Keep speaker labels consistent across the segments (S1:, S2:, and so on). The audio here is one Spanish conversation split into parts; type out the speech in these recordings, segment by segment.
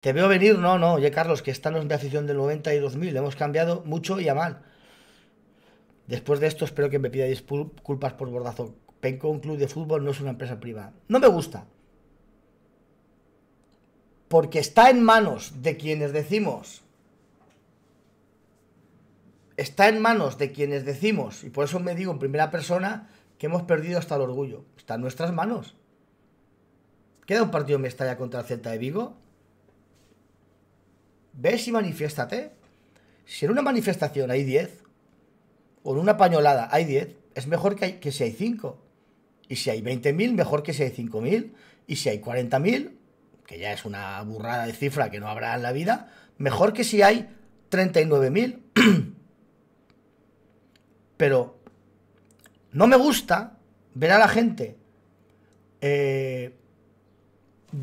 S1: Te veo venir, no, no, oye Carlos, que esta no es mi afición del 90 y 2000, hemos cambiado mucho y a mal. Después de esto espero que me pidáis culpas por bordazo. Penco, un club de fútbol, no es una empresa privada. No me gusta. Porque está en manos de quienes decimos. Está en manos de quienes decimos, y por eso me digo en primera persona, que hemos perdido hasta el orgullo. Está en nuestras manos. ¿Queda un partido en Mestalla contra el Celta de Vigo? Ve si manifiéstate. Si en una manifestación hay 10, o en una pañolada hay 10, es mejor que, que si hay 5. Y si hay 20.000, mejor que si hay 5.000. Y si hay 40.000, que ya es una burrada de cifra que no habrá en la vida, mejor que si hay 39.000. Pero no me gusta ver a la gente eh,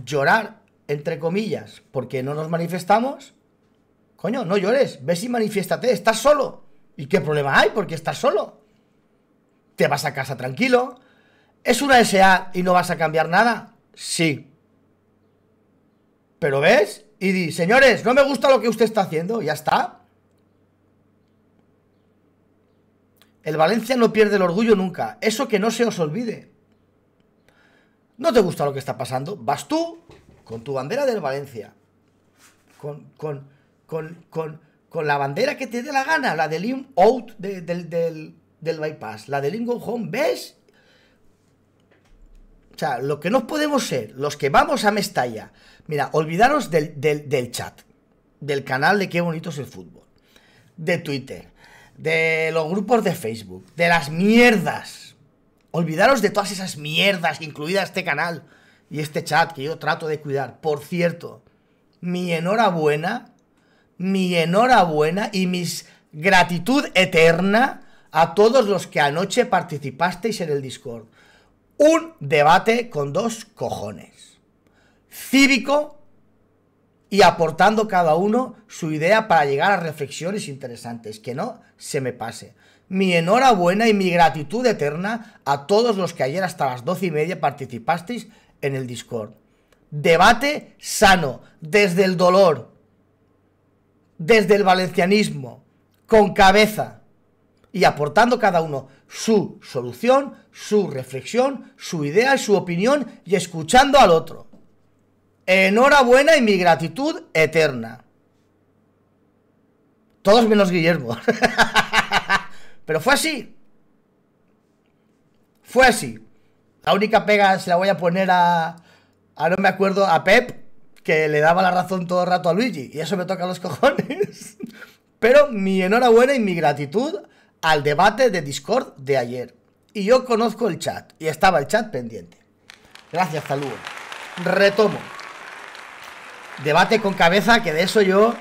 S1: llorar, entre comillas, porque no nos manifestamos Coño, no llores, ves y manifiéstate, estás solo. ¿Y qué problema hay? Porque estás solo. Te vas a casa tranquilo. ¿Es una SA y no vas a cambiar nada? Sí. Pero ves y di, señores, no me gusta lo que usted está haciendo, ya está. El Valencia no pierde el orgullo nunca. Eso que no se os olvide. No te gusta lo que está pasando. Vas tú con tu bandera del Valencia. Con, con, con, la bandera que te dé la gana, la del out de, del, del, del, bypass, la de lim home, ¿ves? O sea, lo que no podemos ser, los que vamos a Mestalla, mira, olvidaros del, del chat, del canal de qué bonito es el fútbol, de Twitter, de los grupos de Facebook, de las mierdas. Olvidaros de todas esas mierdas, incluida este canal y este chat que yo trato de cuidar. Por cierto, mi enhorabuena mi enhorabuena y mi gratitud eterna a todos los que anoche participasteis en el Discord. Un debate con dos cojones. Cívico y aportando cada uno su idea para llegar a reflexiones interesantes. Que no se me pase. Mi enhorabuena y mi gratitud eterna a todos los que ayer hasta las doce y media participasteis en el Discord. Debate sano, desde el dolor, desde el valencianismo, con cabeza y aportando cada uno su solución, su reflexión, su idea su opinión y escuchando al otro. Enhorabuena y mi gratitud eterna. Todos menos Guillermo. Pero fue así. Fue así. La única pega se la voy a poner a... A no me acuerdo, a Pep, que le daba la razón todo el rato a Luigi, y eso me toca los cojones. Pero mi enhorabuena y mi gratitud al debate de Discord de ayer. Y yo conozco el chat, y estaba el chat pendiente. Gracias, saludos. Retomo. Debate con cabeza, que de eso yo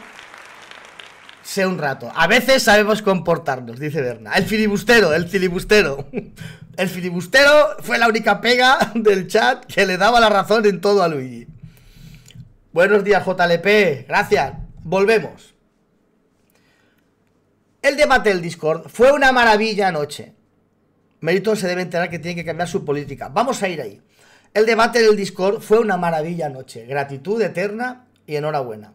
S1: sé un rato. A veces sabemos comportarnos, dice Berna. El filibustero, el filibustero. El filibustero fue la única pega del chat que le daba la razón en todo a Luigi. Buenos días, JLP. Gracias. Volvemos. El debate del Discord fue una maravilla noche. Meriton se debe enterar que tiene que cambiar su política. Vamos a ir ahí. El debate del Discord fue una maravilla anoche. Gratitud eterna y enhorabuena.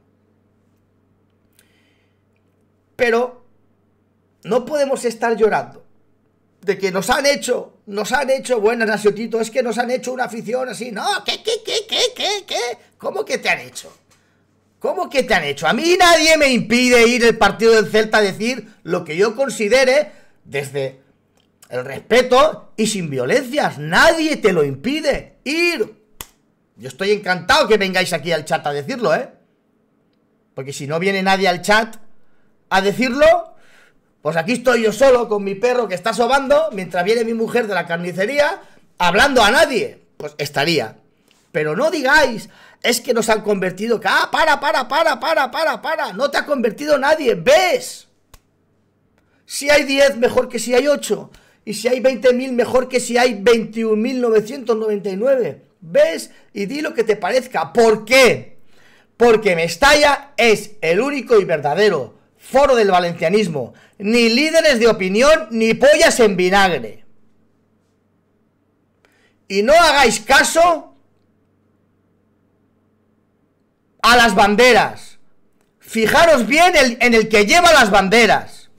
S1: Pero no podemos estar llorando de que nos han hecho nos han hecho buenas, Nasiotito, es que nos han hecho una afición así. No, ¿qué, qué, qué, qué, qué, qué? ¿Cómo que te han hecho? ¿Cómo que te han hecho? A mí nadie me impide ir el partido del Celta a decir lo que yo considere desde el respeto y sin violencias. Nadie te lo impide. Ir. Yo estoy encantado que vengáis aquí al chat a decirlo, ¿eh? Porque si no viene nadie al chat a decirlo, pues aquí estoy yo solo con mi perro que está sobando mientras viene mi mujer de la carnicería hablando a nadie. Pues estaría. Pero no digáis, es que nos han convertido. ah, para, para, para, para, para, para. No te ha convertido nadie. ¿Ves? Si hay 10, mejor que si hay 8. Y si hay 20.000, mejor que si hay 21.999. ¿Ves? Y di lo que te parezca. ¿Por qué? Porque Mestalla es el único y verdadero foro del valencianismo, ni líderes de opinión, ni pollas en vinagre. Y no hagáis caso a las banderas. Fijaros bien el, en el que lleva las banderas.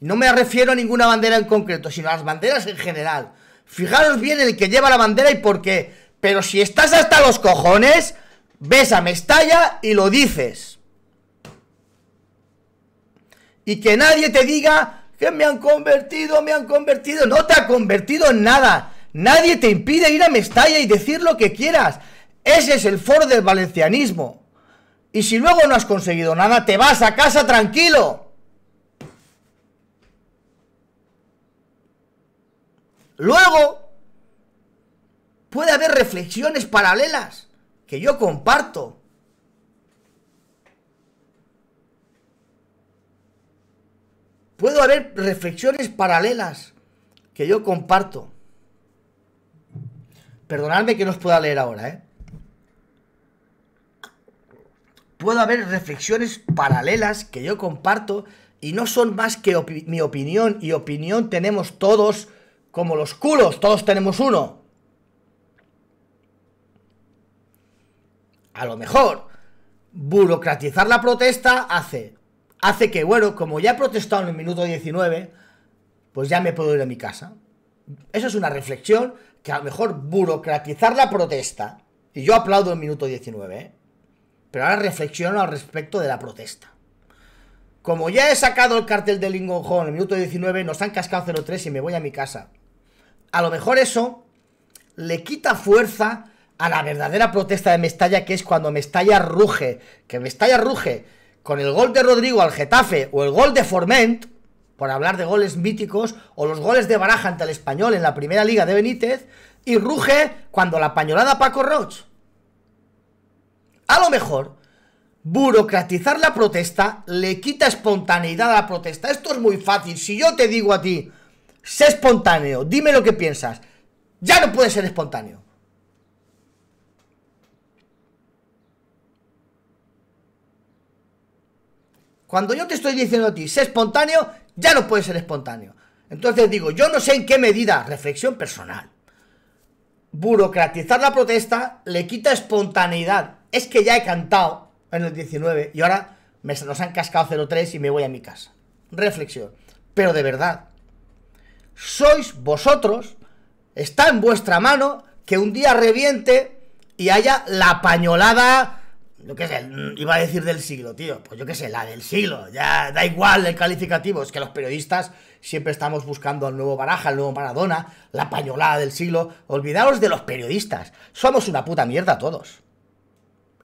S1: No me refiero a ninguna bandera en concreto, sino a las banderas en general. Fijaros bien en el que lleva la bandera y por qué. Pero si estás hasta los cojones, ves a Mestalla y lo dices. Y que nadie te diga que me han convertido, me han convertido. No te ha convertido en nada. Nadie te impide ir a Mestalla y decir lo que quieras. Ese es el foro del valencianismo. Y si luego no has conseguido nada, te vas a casa tranquilo. Luego, puede haber reflexiones paralelas que yo comparto puedo haber reflexiones paralelas que yo comparto. Perdonadme que no os pueda leer ahora, ¿eh? Puedo haber reflexiones paralelas que yo comparto y no son más que mi opinión y opinión tenemos todos como los culos, todos tenemos uno. A lo mejor, burocratizar la protesta hace hace que, bueno, como ya he protestado en el minuto 19, pues ya me puedo ir a mi casa. Eso es una reflexión que a lo mejor burocratizar la protesta, y yo aplaudo el minuto 19, ¿eh? pero ahora reflexiono al respecto de la protesta. Como ya he sacado el cartel de Lincoln en el minuto 19, nos han cascado 0-3 y me voy a mi casa. A lo mejor eso le quita fuerza a la verdadera protesta de Mestalla, que es cuando Mestalla ruge. Que Mestalla ruge con el gol de Rodrigo al Getafe o el gol de Forment, por hablar de goles míticos, o los goles de Baraja ante el español en la primera liga de Benítez, y ruge cuando la pañolada Paco roach A lo mejor, burocratizar la protesta le quita espontaneidad a la protesta. Esto es muy fácil. Si yo te digo a ti, sé espontáneo, dime lo que piensas, ya no puede ser espontáneo. Cuando yo te estoy diciendo a ti, sé espontáneo, ya no puede ser espontáneo. Entonces digo, yo no sé en qué medida, reflexión personal, burocratizar la protesta le quita espontaneidad. Es que ya he cantado en el 19 y ahora me, nos han cascado 03 y me voy a mi casa. Reflexión. Pero de verdad, sois vosotros, está en vuestra mano que un día reviente y haya la pañolada yo qué sé, iba a decir del siglo, tío, pues yo qué sé, la del siglo, ya da igual el calificativo, es que los periodistas siempre estamos buscando al nuevo Baraja, al nuevo Maradona, la pañolada del siglo, olvidaos de los periodistas, somos una puta mierda todos.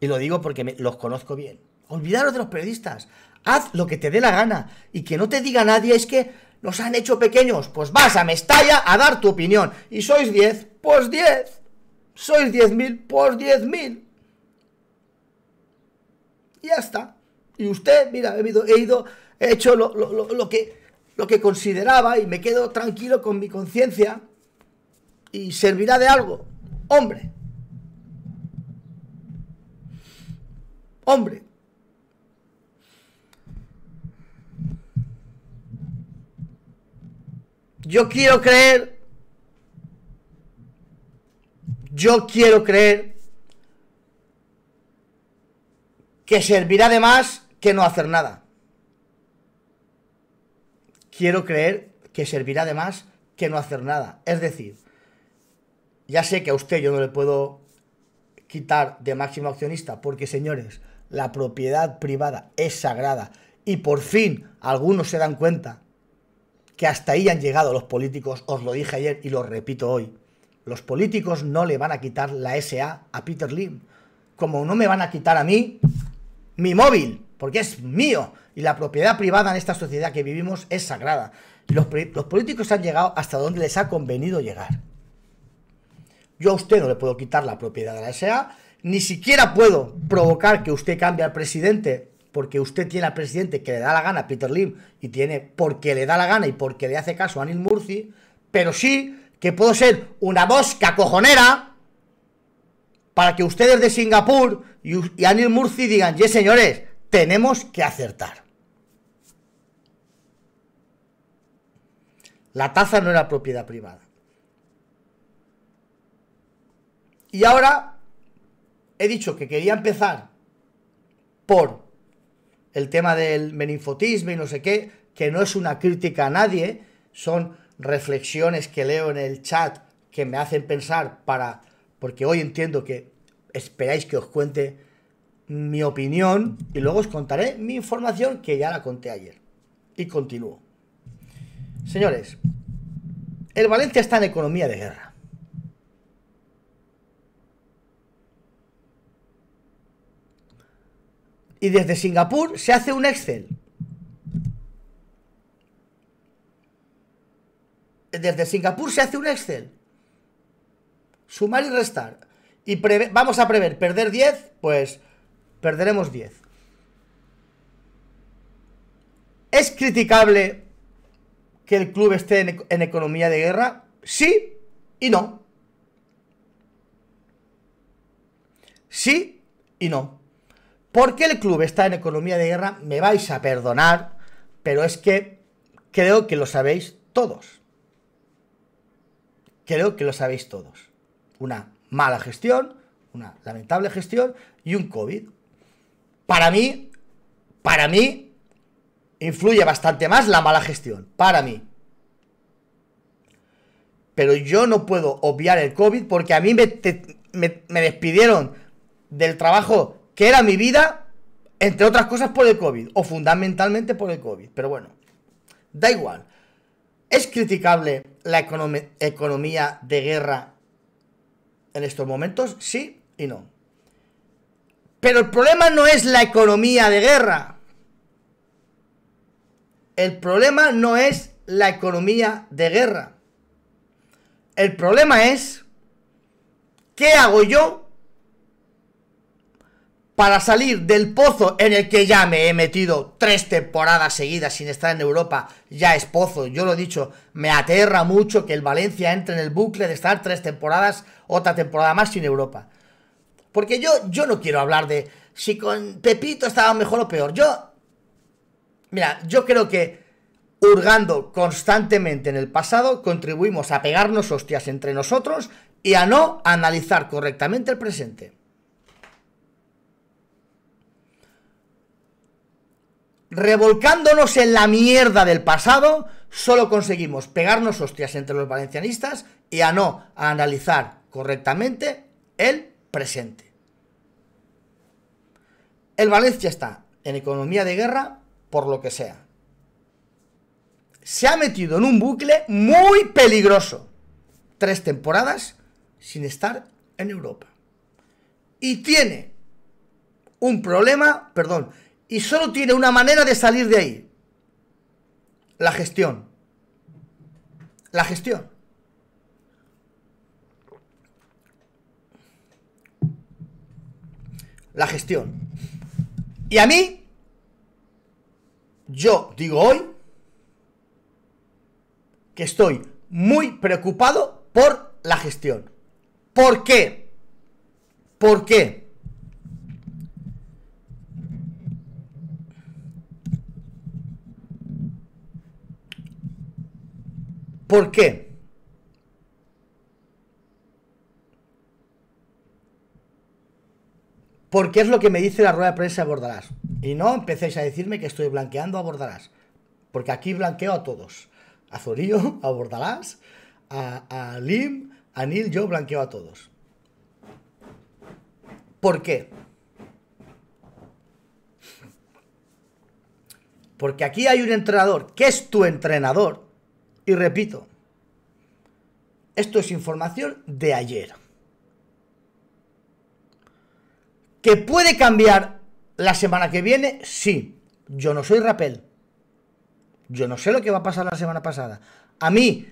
S1: Y lo digo porque los conozco bien. olvidaos de los periodistas, haz lo que te dé la gana y que no te diga nadie es que nos han hecho pequeños, pues vas a Mestalla a dar tu opinión y sois 10, pues 10, sois 10.000, pues 10.000. Y ya está. Y usted, mira, he ido, he, hecho lo, lo, lo, lo, que, lo que consideraba y me quedo tranquilo con mi conciencia y servirá de algo. Hombre. Hombre. Yo quiero creer. Yo quiero creer que servirá de más que no hacer nada. Quiero creer que servirá de más que no hacer nada. Es decir, ya sé que a usted yo no le puedo quitar de máximo accionista, porque señores, la propiedad privada es sagrada y por fin algunos se dan cuenta que hasta ahí han llegado los políticos, os lo dije ayer y lo repito hoy. Los políticos no le van a quitar la SA a Peter Lim, como no me van a quitar a mí mi móvil, porque es mío. Y la propiedad privada en esta sociedad que vivimos es sagrada. Los, políticos han llegado hasta donde les ha convenido llegar. Yo a usted no le puedo quitar la propiedad de la SA, ni siquiera puedo provocar que usted cambie al presidente, porque usted tiene al presidente que le da la gana a Peter Lim y tiene porque le da la gana y porque le hace caso a Anil Murthy... pero sí que puedo ser una mosca cojonera para que ustedes de Singapur y, Anil Murci digan, yes, señores, tenemos que acertar. La taza no era propiedad privada. Y ahora he dicho que quería empezar por el tema del meninfotismo y no sé qué, que no es una crítica a nadie, son reflexiones que leo en el chat que me hacen pensar para, porque hoy entiendo que esperáis que os cuente mi opinión y luego os contaré mi información que ya la conté ayer. Y continúo. Señores, el Valencia está en economía de guerra. Y desde Singapur se hace un Excel. Desde Singapur se hace un Excel. Sumar y restar y vamos a prever perder 10, pues perderemos 10. ¿Es criticable que el club esté en, economía de guerra? Sí y no. Sí y no. Porque el club está en economía de guerra? Me vais a perdonar, pero es que creo que lo sabéis todos. Creo que lo sabéis todos. Una mala gestión, una lamentable gestión y un COVID. Para mí, para mí, influye bastante más la mala gestión, para mí. Pero yo no puedo obviar el COVID porque a mí me, despidieron del trabajo que era mi vida, entre otras cosas por el COVID, o fundamentalmente por el COVID. Pero bueno, da igual. ¿Es criticable la economía de guerra en estos momentos, sí y no. Pero el problema no es la economía de guerra. El problema no es la economía de guerra. El problema es, ¿qué hago yo para salir del pozo en el que ya me he metido tres temporadas seguidas sin estar en Europa, ya es pozo, yo lo he dicho, me aterra mucho que el Valencia entre en el bucle de estar tres temporadas, otra temporada más sin Europa. Porque yo, yo no quiero hablar de si con Pepito estaba mejor o peor. Yo, mira, yo creo que hurgando constantemente en el pasado contribuimos a pegarnos hostias entre nosotros y a no analizar correctamente el presente. revolcándonos en la mierda del pasado, solo conseguimos pegarnos hostias entre los valencianistas y a no analizar correctamente el presente. El Valencia está en economía de guerra por lo que sea. Se ha metido en un bucle muy peligroso. Tres temporadas sin estar en Europa. Y tiene un problema, perdón, y solo tiene una manera de salir de ahí. La gestión. La gestión. La gestión. Y a mí, yo digo hoy que estoy muy preocupado por la gestión. ¿Por qué? ¿Por qué? ¿Por qué? Porque es lo que me dice la rueda de prensa abordarás. Y no empecéis a decirme que estoy blanqueando a Porque aquí blanqueo a todos. A Zorillo, a Bordalás, a, Lim, a Neil, yo blanqueo a todos. ¿Por qué? Porque aquí hay un entrenador que es tu entrenador, y repito, esto es información de ayer. ¿Que puede cambiar la semana que viene? Sí. Yo no soy Rapel. Yo no sé lo que va a pasar la semana pasada. A mí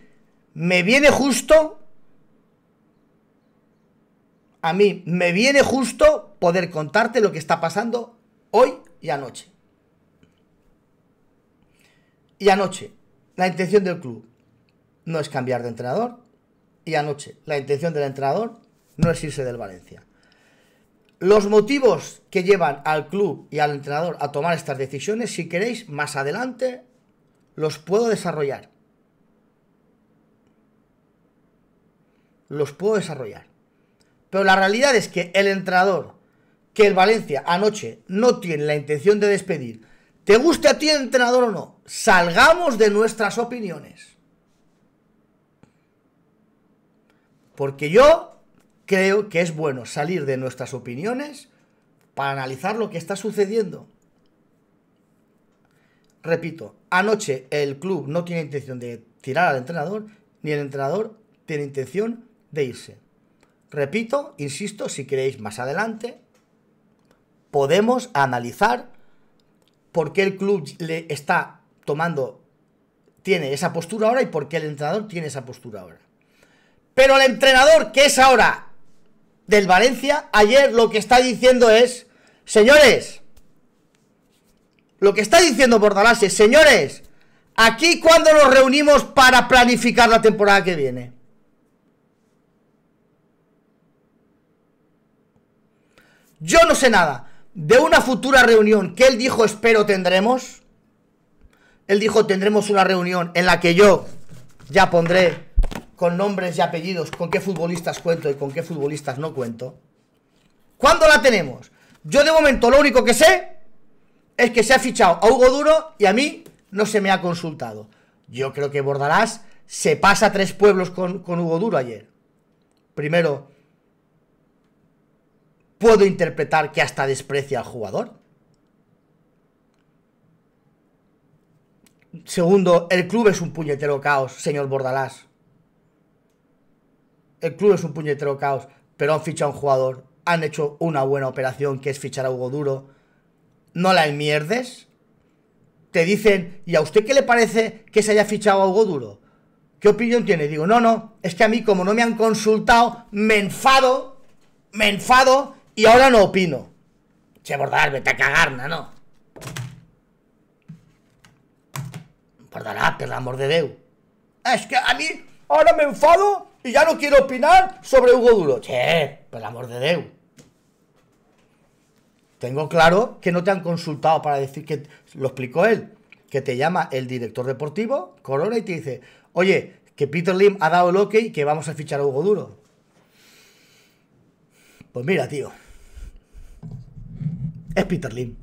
S1: me viene justo. A mí me viene justo poder contarte lo que está pasando hoy y anoche. Y anoche. La intención del club no es cambiar de entrenador. Y anoche, la intención del entrenador no es irse del Valencia. Los motivos que llevan al club y al entrenador a tomar estas decisiones, si queréis, más adelante los puedo desarrollar. Los puedo desarrollar. Pero la realidad es que el entrenador que el Valencia anoche no tiene la intención de despedir ¿Te guste a ti el entrenador o no? Salgamos de nuestras opiniones. Porque yo creo que es bueno salir de nuestras opiniones para analizar lo que está sucediendo. Repito, anoche el club no tiene intención de tirar al entrenador, ni el entrenador tiene intención de irse. Repito, insisto, si queréis más adelante, podemos analizar por qué el club le está tomando, tiene esa postura ahora y por qué el entrenador tiene esa postura ahora. Pero el entrenador que es ahora del Valencia, ayer lo que está diciendo es, señores, lo que está diciendo Bordalás es, señores, aquí cuando nos reunimos para planificar la temporada que viene. Yo no sé nada de una futura reunión que él dijo espero tendremos, él dijo tendremos una reunión en la que yo ya pondré con nombres y apellidos con qué futbolistas cuento y con qué futbolistas no cuento. ¿Cuándo la tenemos? Yo de momento lo único que sé es que se ha fichado a Hugo Duro y a mí no se me ha consultado. Yo creo que Bordarás se pasa tres pueblos con, con Hugo Duro ayer. Primero puedo interpretar que hasta desprecia al jugador. Segundo, el club es un puñetero caos, señor Bordalás. El club es un puñetero caos, pero han fichado a un jugador, han hecho una buena operación que es fichar a Hugo Duro. No la enmierdes. Te dicen, ¿y a usted qué le parece que se haya fichado a Hugo Duro? ¿Qué opinión tiene? Digo, no, no, es que a mí como no me han consultado, me enfado, me enfado y ahora no opino. Che, bordal, vete a cagar, nano. por el amor de Dios. Es que a mí ahora me enfado y ya no quiero opinar sobre Hugo Duro. Che, por el amor de Dios. Tengo claro que no te han consultado para decir que... Lo explicó él. Que te llama el director deportivo, Corona, y te dice... Oye, que Peter Lim ha dado el ok y que vamos a fichar a Hugo Duro. Pues mira, tío. Es Peter Lim.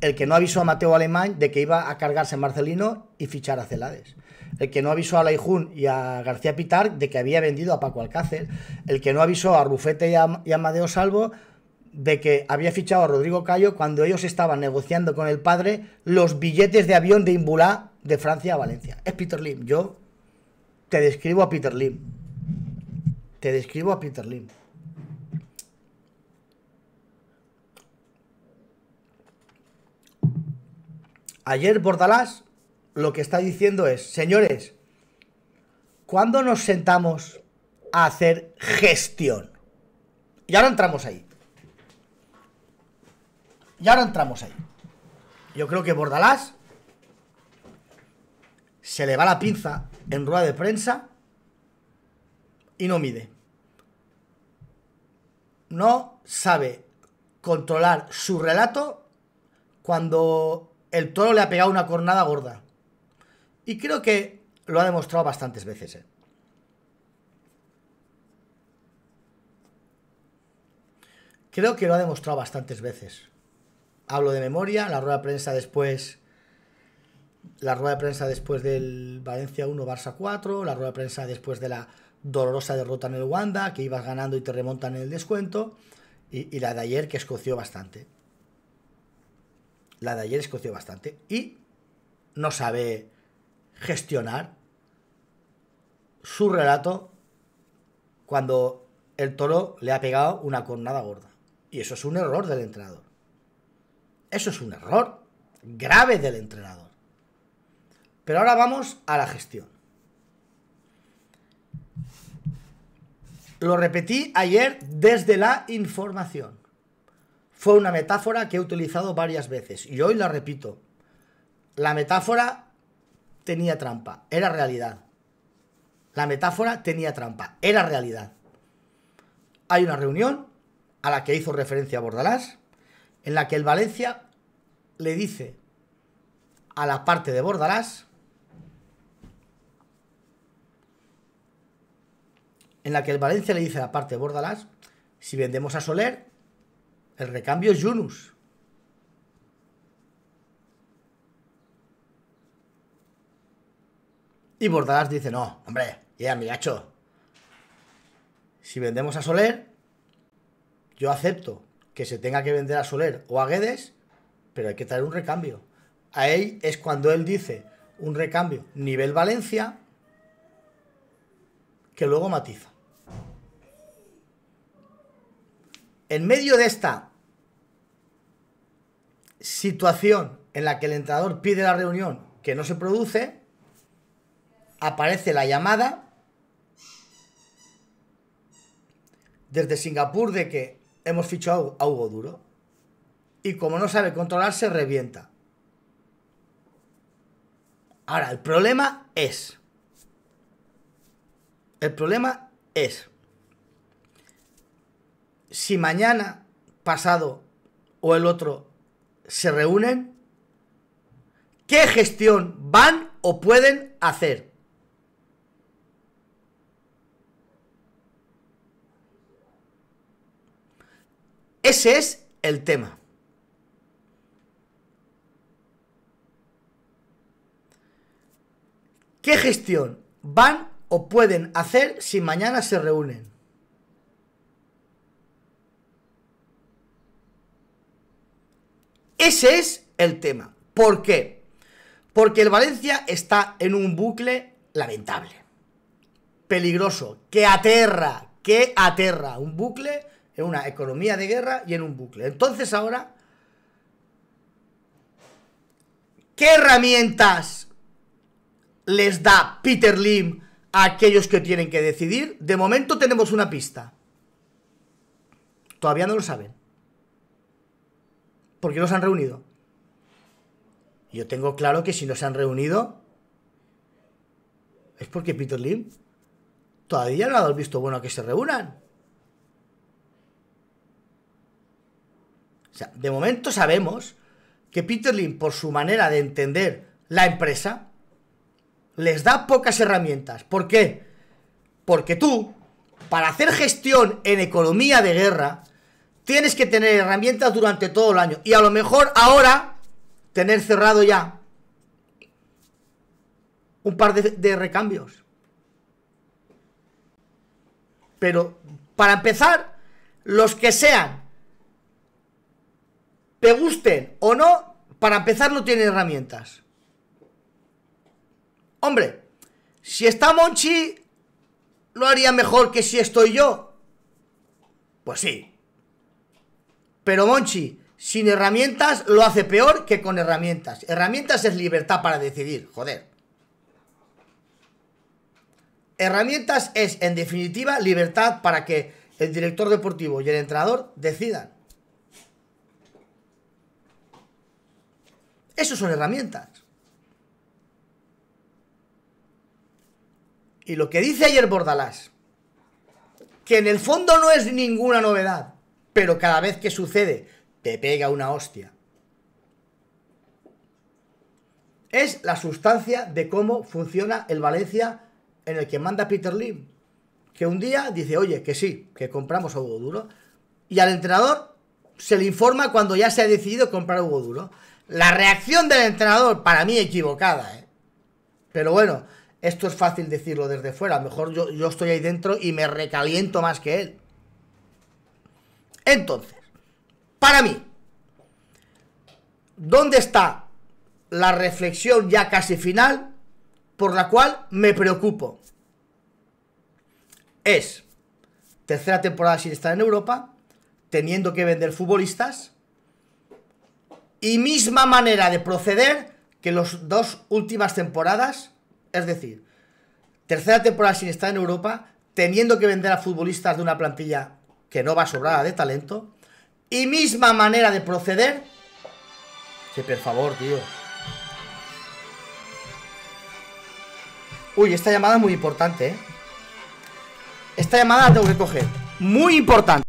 S1: El que no avisó a Mateo Alemán de que iba a cargarse Marcelino y fichar a Celades. El que no avisó a Laijun y a García Pitar de que había vendido a Paco Alcácer. El que no avisó a Rufete y a, Madeo Salvo de que había fichado a Rodrigo Cayo cuando ellos estaban negociando con el padre los billetes de avión de Imbulá de Francia a Valencia. Es Peter Lim. Yo te describo a Peter Lim. Te describo a Peter Lim. Ayer Bordalás lo que está diciendo es, señores, ¿cuándo nos sentamos a hacer gestión? Y ahora entramos ahí. Y ahora entramos ahí. Yo creo que Bordalás se le va la pinza en rueda de prensa y no mide. No sabe controlar su relato cuando el toro le ha pegado una cornada gorda. Y creo que lo ha demostrado bastantes veces. Eh. Creo que lo ha demostrado bastantes veces. Hablo de memoria, la rueda de prensa después. La rueda de prensa después del Valencia 1, Barça 4. La rueda de prensa después de la dolorosa derrota en el Wanda, que ibas ganando y te remontan en el descuento. y la de ayer, que escoció bastante la de ayer escoció bastante. Y no sabe gestionar su relato cuando el toro le ha pegado una cornada gorda. Y eso es un error del entrenador. Eso es un error grave del entrenador. Pero ahora vamos a la gestión. Lo repetí ayer desde la información fue una metáfora que he utilizado varias veces y hoy la repito. La metáfora tenía trampa, era realidad. La metáfora tenía trampa, era realidad. Hay una reunión a la que hizo referencia Bordalás, en la que el Valencia le dice a la parte de Bordalás, en la que el Valencia le dice a la parte de Bordalás, si vendemos a Soler, el recambio es Yunus. Y Bordadas dice, no, hombre, ya, mi hacho. Si vendemos a Soler, yo acepto que se tenga que vender a Soler o a Guedes, pero hay que traer un recambio. Ahí es cuando él dice un recambio nivel Valencia, que luego matiza. en medio de esta situación en la que el entrador pide la reunión que no se produce, aparece la llamada desde Singapur de que hemos fichado a Hugo Duro. Y como no sabe controlarse, revienta. Ahora, el problema es... El problema es si mañana, pasado o el otro se reúnen, ¿qué gestión van o pueden hacer? Ese es el tema. ¿Qué gestión van o pueden hacer si mañana se reúnen? Ese es el tema. ¿Por qué? Porque el Valencia está en un bucle lamentable, peligroso, que aterra, que aterra. Un bucle en una economía de guerra y en un bucle. Entonces ahora, ¿qué herramientas les da Peter Lim a aquellos que tienen que decidir? De momento tenemos una pista. Todavía no lo saben. ¿Por qué no se han reunido? Yo tengo claro que si no se han reunido es porque Peter Lim todavía no ha dado el visto bueno a que se reúnan. O sea, de momento sabemos que Peter Lim, por su manera de entender la empresa, les da pocas herramientas. ¿Por qué? Porque tú, para hacer gestión en economía de guerra, Tienes que tener herramientas durante todo el año. Y a lo mejor ahora tener cerrado ya un par de, recambios. Pero para empezar, los que sean, te gusten o no, para empezar no tienen herramientas. Hombre, si está Monchi, lo haría mejor que si estoy yo. Pues sí, pero Monchi, sin herramientas lo hace peor que con herramientas. Herramientas es libertad para decidir, joder. Herramientas es, en definitiva, libertad para que el director deportivo y el entrenador decidan. Eso son herramientas. Y lo que dice ayer Bordalás, que en el fondo no es ninguna novedad, pero cada vez que sucede, te pega una hostia. Es la sustancia de cómo funciona el Valencia en el que manda Peter Lim. Que un día dice, oye, que sí, que compramos a Hugo Duro. Y al entrenador se le informa cuando ya se ha decidido comprar a Hugo Duro. La reacción del entrenador, para mí, equivocada. ¿eh? Pero bueno, esto es fácil decirlo desde fuera. A lo mejor yo estoy ahí dentro y me recaliento más que él. Entonces, para mí, ¿dónde está la reflexión ya casi final por la cual me preocupo? Es tercera temporada sin estar en Europa, teniendo que vender futbolistas y misma manera de proceder que las dos últimas temporadas, es decir, tercera temporada sin estar en Europa, teniendo que vender a futbolistas de una plantilla que no va a sobrada de talento. Y misma manera de proceder. Que por favor, tío. Uy, esta llamada es muy importante, ¿eh? Esta llamada la tengo que coger. Muy importante.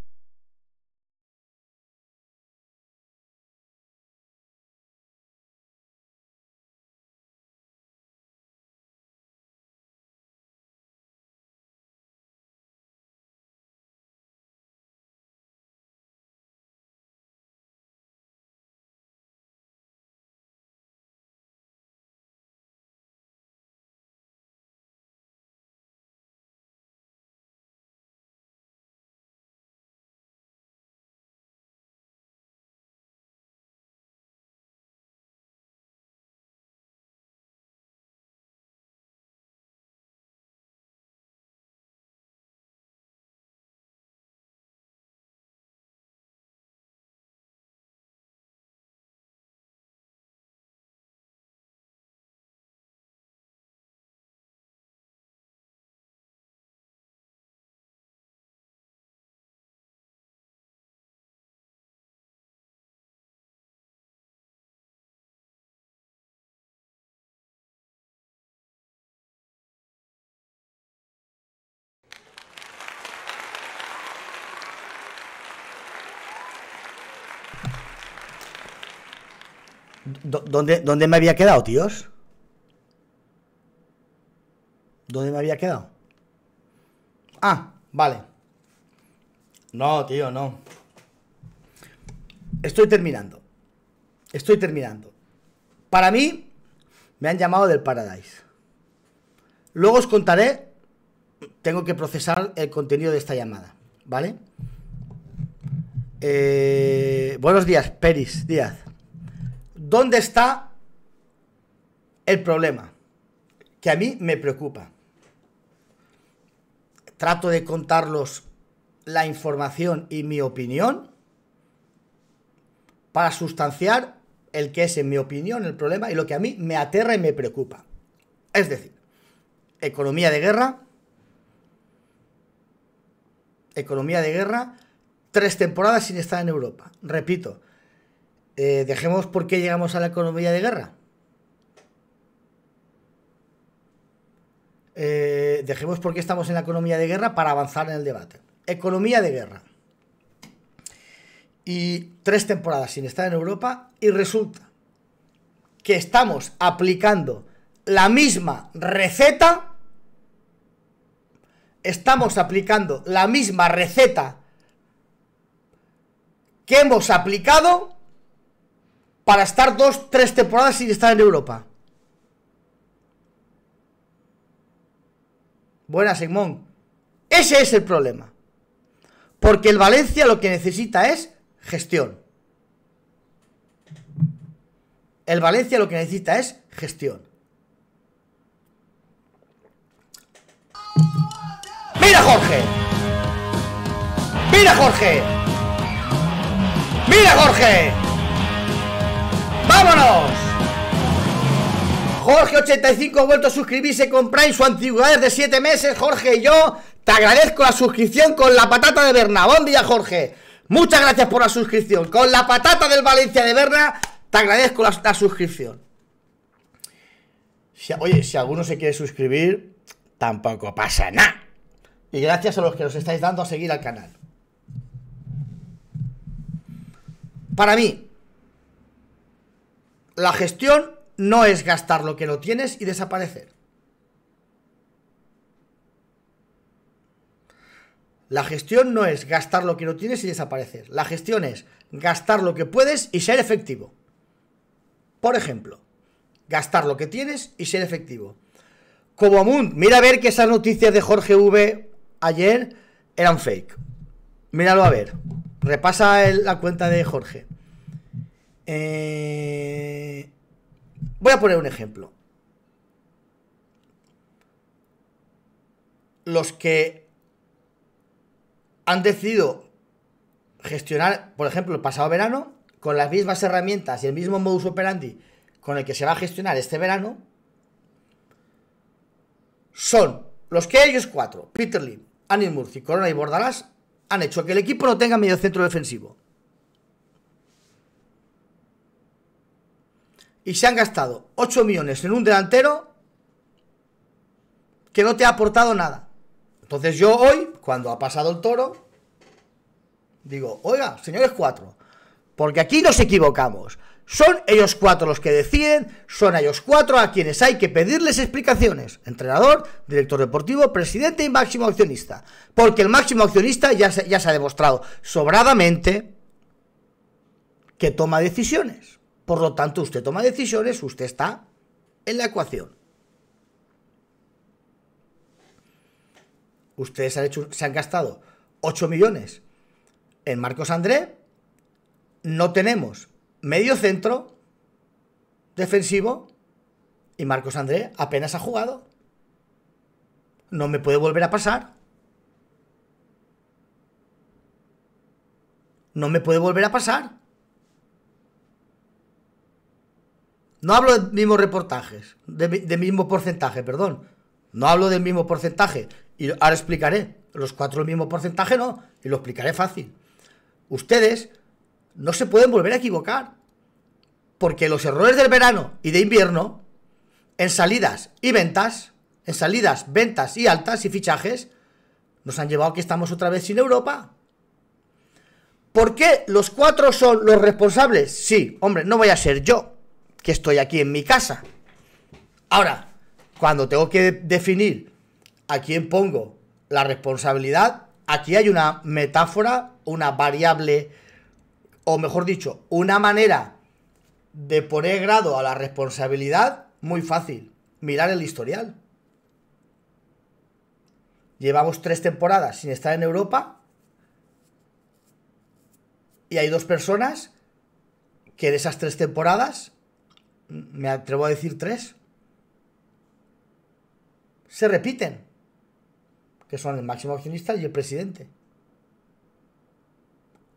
S1: ¿Dónde, ¿Dónde me había quedado, tíos? ¿Dónde me había quedado? Ah, vale. No, tío, no. Estoy terminando. Estoy terminando. Para mí, me han llamado del Paradise. Luego os contaré. Tengo que procesar el contenido de esta llamada, ¿vale? Eh, buenos días, Peris Díaz. ¿Dónde está el problema? Que a mí me preocupa. Trato de contarlos la información y mi opinión para sustanciar el que es, en mi opinión, el problema y lo que a mí me aterra y me preocupa. Es decir, economía de guerra, economía de guerra, tres temporadas sin estar en Europa. Repito, eh, dejemos por qué llegamos a la economía de guerra. Eh, dejemos por qué estamos en la economía de guerra para avanzar en el debate. Economía de guerra. Y tres temporadas sin estar en Europa y resulta que estamos aplicando la misma receta. Estamos aplicando la misma receta que hemos aplicado para estar dos, tres temporadas sin estar en Europa. Buena, Simón, Ese es el problema. Porque el Valencia lo que necesita es gestión. El Valencia lo que necesita es gestión. ¡Mira, Jorge! ¡Mira, Jorge! ¡Mira, Jorge! ¡Vámonos! Jorge85 ha vuelto a suscribirse con Prime, su antigüedad de 7 meses. Jorge y yo te agradezco la suscripción con la patata de Berna. Jorge. Muchas gracias por la suscripción. Con la patata del Valencia de Berna, te agradezco la, suscripción. oye, si alguno se quiere suscribir, tampoco pasa nada. Y gracias a los que nos estáis dando a seguir al canal. Para mí, la gestión no es gastar lo que no tienes y desaparecer. La gestión no es gastar lo que no tienes y desaparecer. La gestión es gastar lo que puedes y ser efectivo. Por ejemplo, gastar lo que tienes y ser efectivo. Como Amund, mira a ver que esas noticias de Jorge V ayer eran fake. Míralo a ver. Repasa la cuenta de Jorge. Eh, voy a poner un ejemplo. Los que han decidido gestionar, por ejemplo, el pasado verano, con las mismas herramientas y el mismo modus operandi con el que se va a gestionar este verano, son los que ellos cuatro, Peter Lee, Anil Murci, Corona y Bordalas han hecho que el equipo no tenga medio centro defensivo. y se han gastado 8 millones en un delantero que no te ha aportado nada. Entonces yo hoy, cuando ha pasado el toro, digo, oiga, señores cuatro, porque aquí nos equivocamos. Son ellos cuatro los que deciden, son ellos cuatro a quienes hay que pedirles explicaciones. Entrenador, director deportivo, presidente y máximo accionista. Porque el máximo accionista ya ya se ha demostrado sobradamente que toma decisiones. Por lo tanto, usted toma decisiones, usted está en la ecuación. Ustedes se han gastado 8 millones en Marcos André. No tenemos medio centro defensivo y Marcos André apenas ha jugado. No me puede volver a pasar. No me puede volver a pasar. No hablo del mismo reportajes, de, mismo porcentaje, perdón. No hablo del mismo porcentaje. Y ahora explicaré. Los cuatro el mismo porcentaje no. Y lo explicaré fácil. Ustedes no se pueden volver a equivocar. Porque los errores del verano y de invierno, en salidas y ventas, en salidas, ventas y altas y fichajes, nos han llevado a que estamos otra vez sin Europa. ¿Por qué los cuatro son los responsables? Sí, hombre, no voy a ser yo que estoy aquí en mi casa. Ahora, cuando tengo que definir a quién pongo la responsabilidad, aquí hay una metáfora, una variable, o mejor dicho, una manera de poner grado a la responsabilidad muy fácil. Mirar el historial. Llevamos tres temporadas sin estar en Europa y hay dos personas que en esas tres temporadas me atrevo a decir tres, se repiten, que son el máximo accionista y el presidente.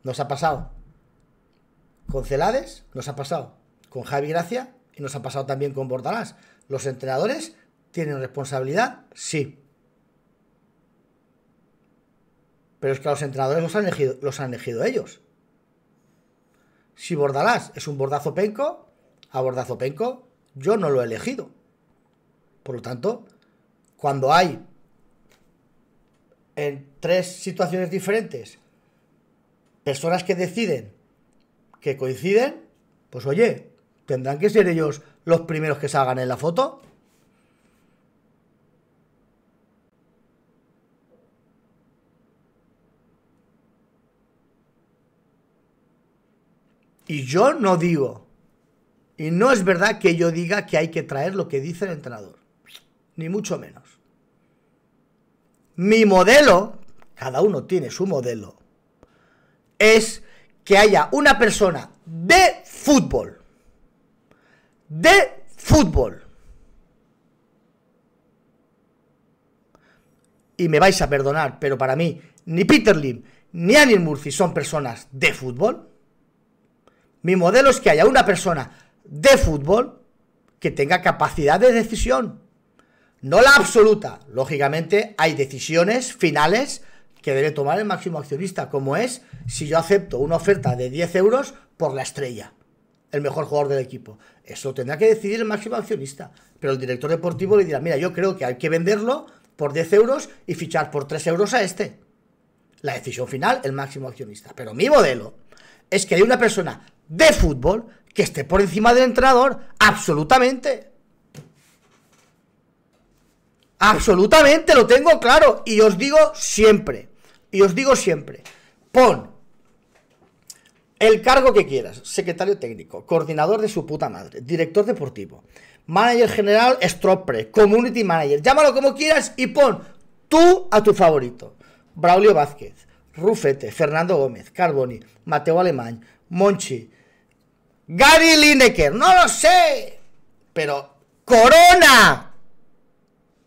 S1: Nos ha pasado con Celades, nos ha pasado con Javi Gracia y nos ha pasado también con Bordalás, ¿Los entrenadores tienen responsabilidad? Sí. Pero es que a los entrenadores los han elegido, los han elegido ellos. Si Bordalás es un bordazo penco, a Penco, yo no lo he elegido. Por lo tanto, cuando hay en tres situaciones diferentes personas que deciden que coinciden, pues oye, tendrán que ser ellos los primeros que salgan en la foto. Y yo no digo y no es verdad que yo diga que hay que traer lo que dice el entrenador, ni mucho menos. Mi modelo, cada uno tiene su modelo, es que haya una persona de fútbol, de fútbol. Y me vais a perdonar, pero para mí, ni Peter Lim ni Anil Murphy son personas de fútbol. Mi modelo es que haya una persona de fútbol que tenga capacidad de decisión. No la absoluta. Lógicamente hay decisiones finales que debe tomar el máximo accionista, como es si yo acepto una oferta de 10 euros por la estrella, el mejor jugador del equipo. Eso tendrá que decidir el máximo accionista. Pero el director deportivo le dirá, mira, yo creo que hay que venderlo por 10 euros y fichar por 3 euros a este. La decisión final, el máximo accionista. Pero mi modelo es que hay una persona de fútbol que esté por encima del entrenador, absolutamente. Absolutamente, lo tengo claro. Y os digo siempre, y os digo siempre, pon el cargo que quieras, secretario técnico, coordinador de su puta madre, director deportivo, manager general, estropre, community manager, llámalo como quieras y pon tú a tu favorito. Braulio Vázquez, Rufete, Fernando Gómez, Carboni, Mateo Alemán, Monchi, Gary Lineker, no lo sé. Pero Corona,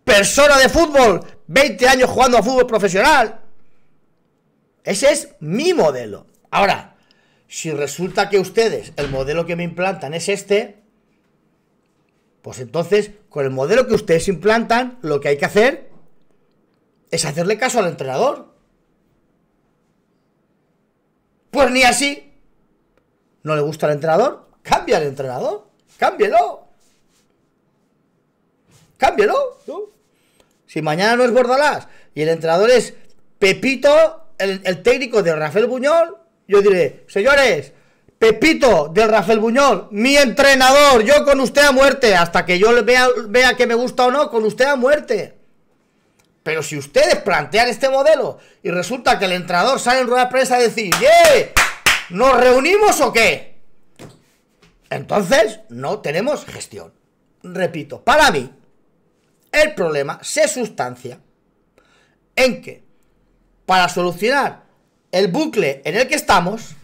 S1: persona de fútbol, 20 años jugando a fútbol profesional. Ese es mi modelo. Ahora, si resulta que ustedes, el modelo que me implantan es este, pues entonces, con el modelo que ustedes implantan, lo que hay que hacer es hacerle caso al entrenador. Pues ni así, ¿No le gusta el entrenador? Cambia el entrenador. Cámbielo. Cámbielo. Si mañana no es Bordalás y el entrenador es Pepito, el, técnico de Rafael Buñol, yo diré, señores, Pepito del Rafael Buñol, mi entrenador, yo con usted a muerte, hasta que yo vea, vea que me gusta o no, con usted a muerte. Pero si ustedes plantean este modelo y resulta que el entrenador sale en rueda de prensa a decir, ¡Yeah! ¿Nos reunimos o qué? Entonces, no tenemos gestión. Repito, para mí, el problema se sustancia en que, para solucionar el bucle en el que estamos,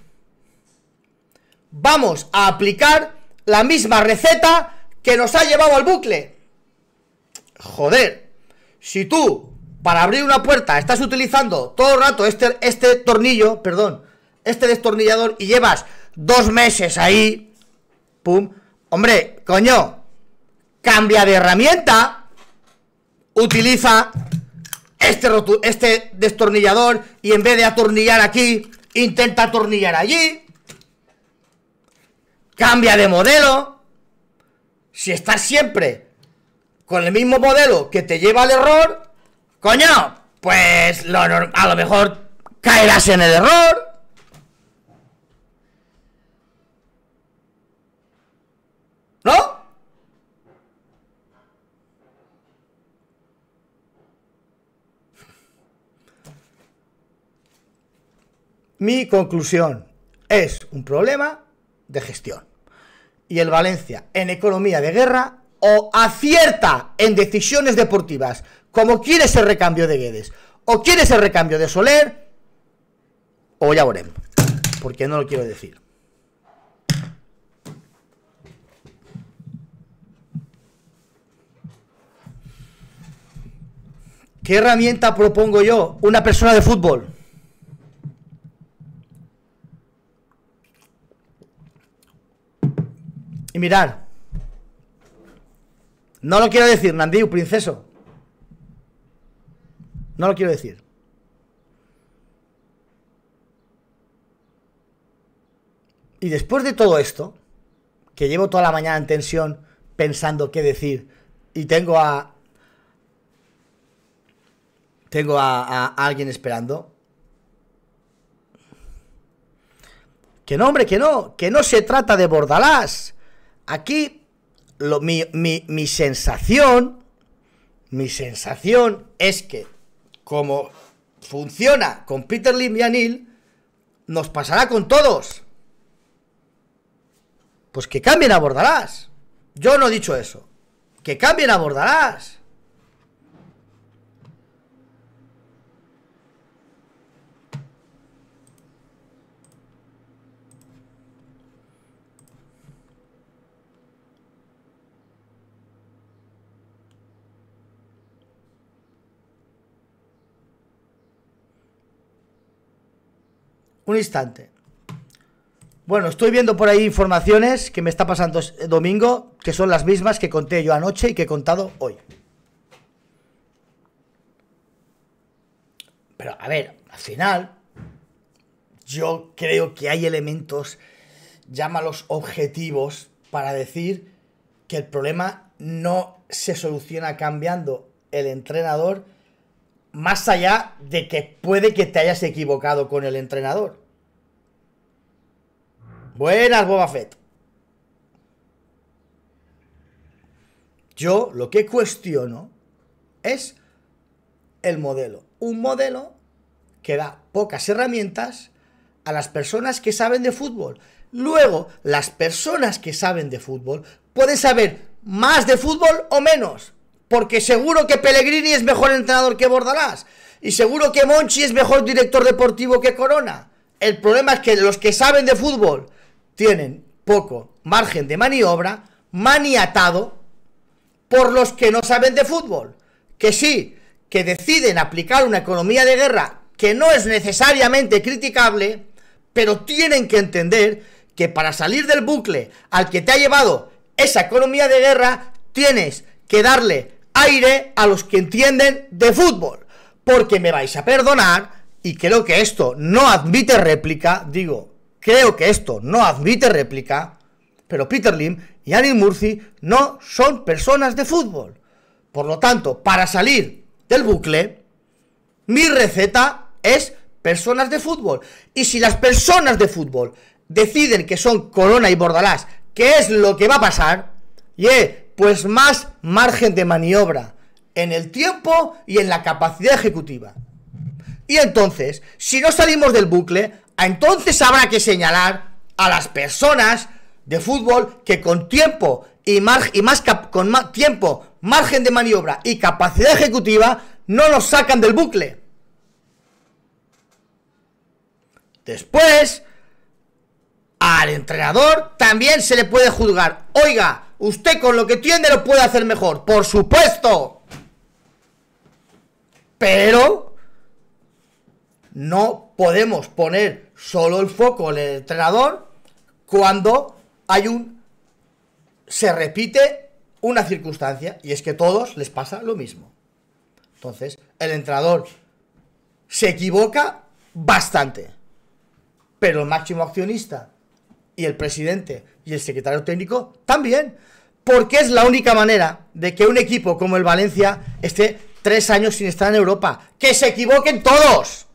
S1: vamos a aplicar la misma receta que nos ha llevado al bucle. Joder, si tú para abrir una puerta estás utilizando todo el rato este, este tornillo, perdón, este destornillador y llevas dos meses ahí, pum, hombre, coño, cambia de herramienta, utiliza este, este destornillador y en vez de atornillar aquí, intenta atornillar allí, cambia de modelo, si estás siempre con el mismo modelo que te lleva al error, coño, pues a lo mejor caerás en el error. Mi conclusión es un problema de gestión. Y el Valencia en economía de guerra o acierta en decisiones deportivas, como quiere ese recambio de Guedes, o quiere ese recambio de Soler, o ya veremos, porque no lo quiero decir. ¿Qué herramienta propongo yo? Una persona de fútbol. mirar No lo quiero decir, Nandiu, princeso. No lo quiero decir. Y después de todo esto, que llevo toda la mañana en tensión pensando qué decir, y tengo a. Tengo a, a alguien esperando. Que no, hombre, que no, que no se trata de Bordalás. Aquí mi, mi, sensación, mi sensación es que como funciona con Peter Lim y Anil, nos pasará con todos. Pues que cambien abordarás. Yo no he dicho eso. Que cambien abordarás. Un instante. Bueno, estoy viendo por ahí informaciones que me está pasando eh, domingo, que son las mismas que conté yo anoche y que he contado hoy. Pero a ver, al final, yo creo que hay elementos, llámalos objetivos, para decir que el problema no se soluciona cambiando el entrenador, más allá de que puede que te hayas equivocado con el entrenador. Buenas, Boba Fett. Yo lo que cuestiono es el modelo. Un modelo que da pocas herramientas a las personas que saben de fútbol. Luego, las personas que saben de fútbol pueden saber más de fútbol o menos, porque seguro que Pellegrini es mejor entrenador que Bordalás. Y seguro que Monchi es mejor director deportivo que Corona. El problema es que los que saben de fútbol tienen poco margen de maniobra, maniatado por los que no saben de fútbol. Que sí, que deciden aplicar una economía de guerra que no es necesariamente criticable, pero tienen que entender que para salir del bucle al que te ha llevado esa economía de guerra, tienes que darle aire a los que entienden de fútbol. Porque me vais a perdonar, y creo que esto no admite réplica, digo, creo que esto no admite réplica, pero Peter Lim y Anil Murphy no son personas de fútbol. Por lo tanto, para salir del bucle, mi receta es personas de fútbol. Y si las personas de fútbol deciden que son Corona y Bordalás, qué es lo que va a pasar, Y pues más margen de maniobra en el tiempo y en la capacidad ejecutiva. Y entonces, si no salimos del bucle, ah, entonces habrá que señalar a las personas de fútbol que con tiempo y, más con tiempo, margen de maniobra y capacidad ejecutiva no nos sacan del bucle. Después, al entrenador también se le puede juzgar. Oiga, Usted con lo que tiene lo puede hacer mejor, por supuesto. Pero no podemos poner solo el foco en el entrenador cuando hay un... se repite una circunstancia y es que a todos les pasa lo mismo. Entonces, el entrenador se equivoca bastante, pero el máximo accionista y el presidente y el secretario técnico también. Porque es la única manera de que un equipo como el Valencia esté tres años sin estar en Europa. ¡Que se equivoquen todos!